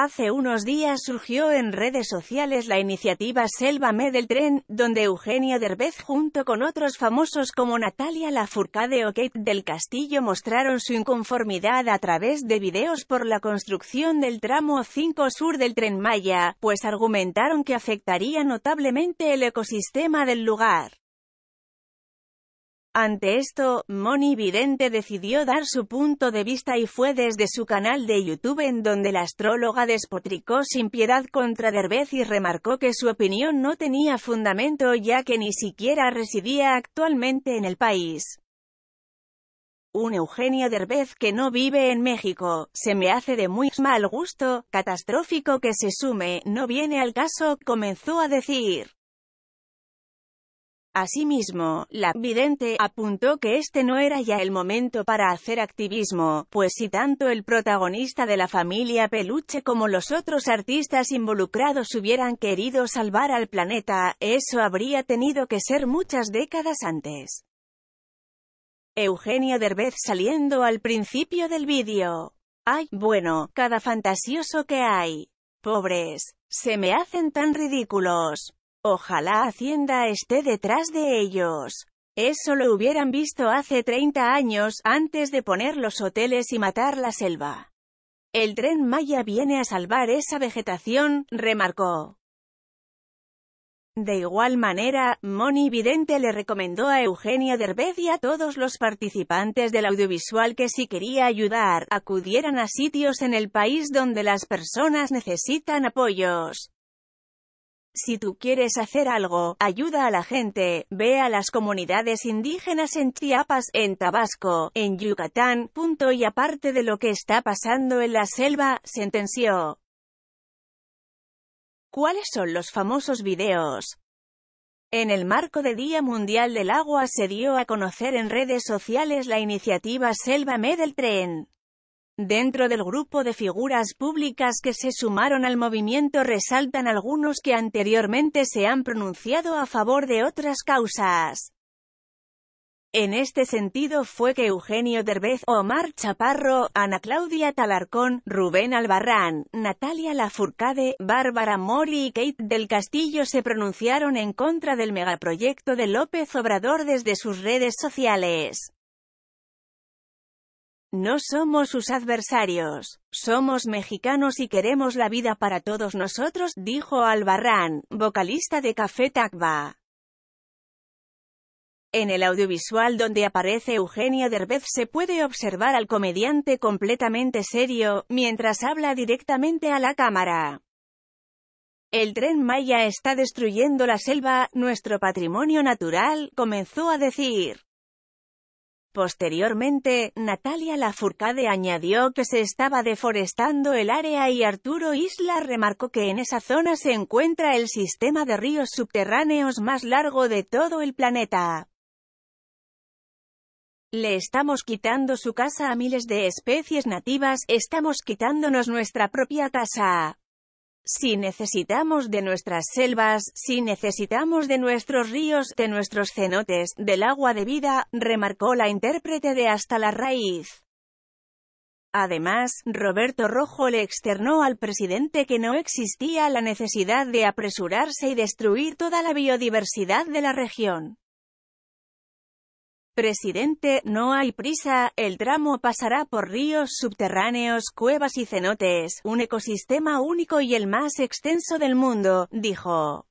Hace unos días surgió en redes sociales la iniciativa Selvame del Tren, donde Eugenio Derbez junto con otros famosos como Natalia Lafourcade o Kate del Castillo mostraron su inconformidad a través de videos por la construcción del tramo 5 sur del Tren Maya, pues argumentaron que afectaría notablemente el ecosistema del lugar. Ante esto, Moni Vidente decidió dar su punto de vista y fue desde su canal de YouTube en donde la astróloga despotricó sin piedad contra Derbez y remarcó que su opinión no tenía fundamento ya que ni siquiera residía actualmente en el país. Un Eugenio Derbez que no vive en México, se me hace de muy mal gusto, catastrófico que se sume, no viene al caso, comenzó a decir. Asimismo, la vidente apuntó que este no era ya el momento para hacer activismo, pues si tanto el protagonista de la familia Peluche como los otros artistas involucrados hubieran querido salvar al planeta, eso habría tenido que ser muchas décadas antes. Eugenio Derbez saliendo al principio del vídeo. Ay, bueno, cada fantasioso que hay. Pobres. Se me hacen tan ridículos. Ojalá Hacienda esté detrás de ellos. Eso lo hubieran visto hace 30 años, antes de poner los hoteles y matar la selva. El tren Maya viene a salvar esa vegetación, remarcó. De igual manera, Moni Vidente le recomendó a Eugenio Derbez y a todos los participantes del audiovisual que si quería ayudar, acudieran a sitios en el país donde las personas necesitan apoyos. Si tú quieres hacer algo, ayuda a la gente, ve a las comunidades indígenas en Chiapas, en Tabasco, en Yucatán, punto y aparte de lo que está pasando en la selva, sentenció. ¿Cuáles son los famosos videos? En el marco de Día Mundial del Agua se dio a conocer en redes sociales la iniciativa Selva Medeltren. del Tren. Dentro del grupo de figuras públicas que se sumaron al movimiento resaltan algunos que anteriormente se han pronunciado a favor de otras causas. En este sentido fue que Eugenio Derbez, Omar Chaparro, Ana Claudia Talarcón, Rubén Albarrán, Natalia Lafourcade, Bárbara Mori y Kate del Castillo se pronunciaron en contra del megaproyecto de López Obrador desde sus redes sociales. No somos sus adversarios, somos mexicanos y queremos la vida para todos nosotros, dijo Albarrán, vocalista de Café Tacba. En el audiovisual donde aparece Eugenio Derbez se puede observar al comediante completamente serio, mientras habla directamente a la cámara. El tren Maya está destruyendo la selva, nuestro patrimonio natural, comenzó a decir. Posteriormente, Natalia Lafurcade añadió que se estaba deforestando el área y Arturo Isla remarcó que en esa zona se encuentra el sistema de ríos subterráneos más largo de todo el planeta. Le estamos quitando su casa a miles de especies nativas, estamos quitándonos nuestra propia casa. Si necesitamos de nuestras selvas, si necesitamos de nuestros ríos, de nuestros cenotes, del agua de vida, remarcó la intérprete de Hasta la Raíz. Además, Roberto Rojo le externó al presidente que no existía la necesidad de apresurarse y destruir toda la biodiversidad de la región. Presidente, no hay prisa, el tramo pasará por ríos subterráneos, cuevas y cenotes, un ecosistema único y el más extenso del mundo, dijo.